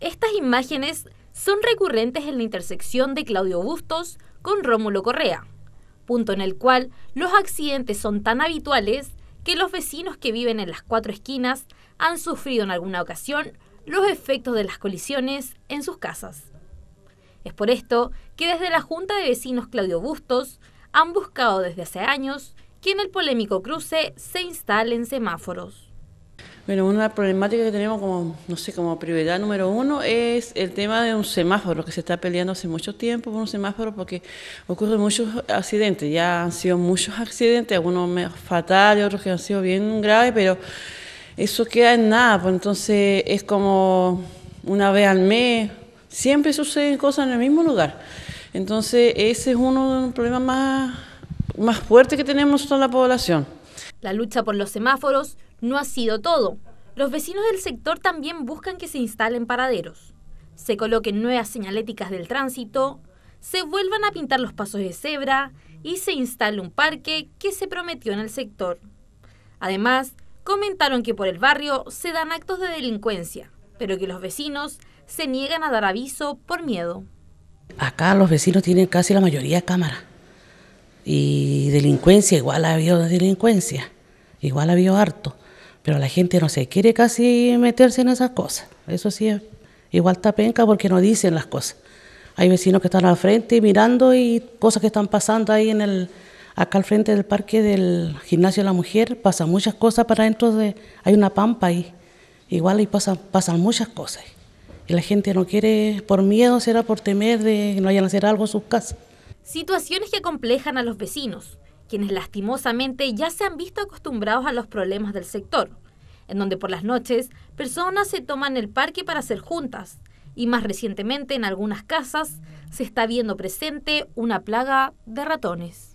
Estas imágenes son recurrentes en la intersección de Claudio Bustos con Rómulo Correa, punto en el cual los accidentes son tan habituales que los vecinos que viven en las cuatro esquinas han sufrido en alguna ocasión los efectos de las colisiones en sus casas. Es por esto que desde la Junta de Vecinos Claudio Bustos han buscado desde hace años que en el polémico cruce se instalen semáforos. Bueno, una problemática que tenemos como, no sé, como prioridad número uno es el tema de un semáforo, que se está peleando hace mucho tiempo por un semáforo porque ocurren muchos accidentes, ya han sido muchos accidentes, algunos fatales, otros que han sido bien graves, pero eso queda en nada, pues entonces es como una vez al mes, siempre suceden cosas en el mismo lugar. Entonces ese es uno de los problemas más, más fuertes que tenemos toda la población. La lucha por los semáforos no ha sido todo. Los vecinos del sector también buscan que se instalen paraderos, se coloquen nuevas señaléticas del tránsito, se vuelvan a pintar los pasos de cebra y se instale un parque que se prometió en el sector. Además, comentaron que por el barrio se dan actos de delincuencia, pero que los vecinos se niegan a dar aviso por miedo. Acá los vecinos tienen casi la mayoría cámara. Y delincuencia, igual ha habido delincuencia, igual ha habido harto. Pero la gente no se quiere casi meterse en esas cosas. Eso sí, es, igual está penca porque no dicen las cosas. Hay vecinos que están al frente mirando y cosas que están pasando ahí en el, acá al frente del parque del gimnasio de la mujer, pasan muchas cosas para dentro de, hay una pampa ahí, igual ahí pasan muchas cosas. Y la gente no quiere, por miedo será, por temer de que no vayan a hacer algo en sus casas. Situaciones que complejan a los vecinos, quienes lastimosamente ya se han visto acostumbrados a los problemas del sector, en donde por las noches personas se toman el parque para hacer juntas, y más recientemente en algunas casas se está viendo presente una plaga de ratones.